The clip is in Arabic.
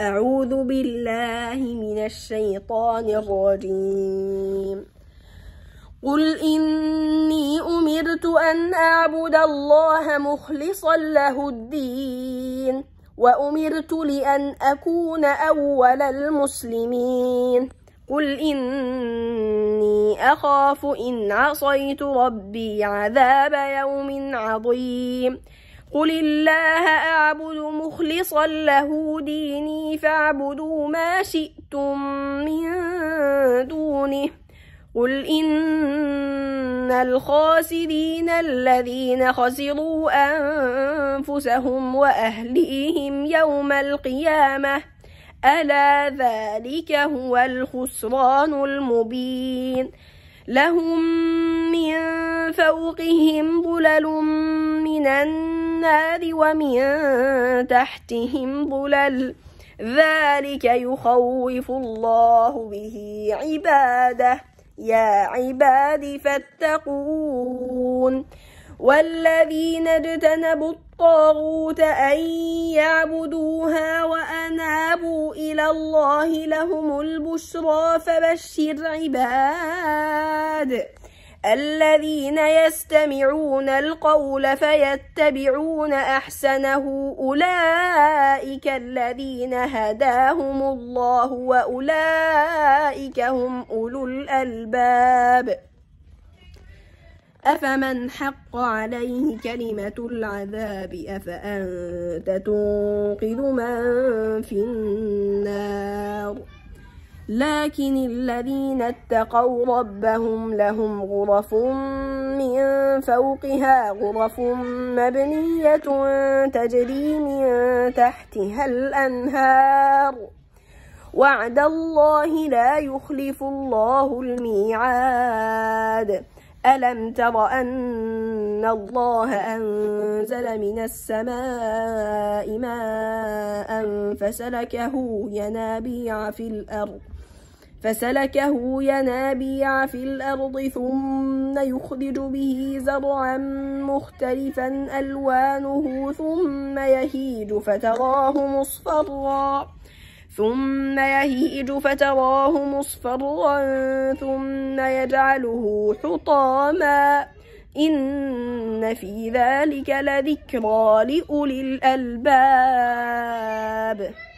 أعوذ بالله من الشيطان الرجيم قل إني أمرت أن أعبد الله مخلصا له الدين وأمرت لأن أكون أول المسلمين قل إني أخاف إن عصيت ربي عذاب يوم عظيم قل الله أعبد مخلصا له ديني فاعبدوا ما شئتم من دونه قل إن الخاسرين الذين خسروا أنفسهم وأهليهم يوم القيامة ألا ذلك هو الخسران المبين لهم من فوقهم ظلل من النار النار ومن تحتهم ظلل ذلك يخوف الله به عباده يا عباد فاتقون والذين اجتنبوا الطاغوت أن يعبدوها وأنابوا إلى الله لهم البشرى فبشر عباد الذين يستمعون القول فيتبعون احسنه اولئك الذين هداهم الله واولئك هم اولو الالباب افمن حق عليه كلمه العذاب افانت تنقذ من في النار لكن الذين اتقوا ربهم لهم غرف من فوقها غرف مبنية تجري من تحتها الأنهار وعد الله لا يخلف الله الميعاد ألم تر أن الله أنزل من السماء ماء فسلكه ينابيع في الأرض فسلكه ينابيع في الأرض ثم يخرج به زرعا مختلفا ألوانه ثم يهيج فتراه مصفرا ثم يهيج فتراه مصفرا ثم يجعله حطاما إن في ذلك لذكرى لأولي الألباب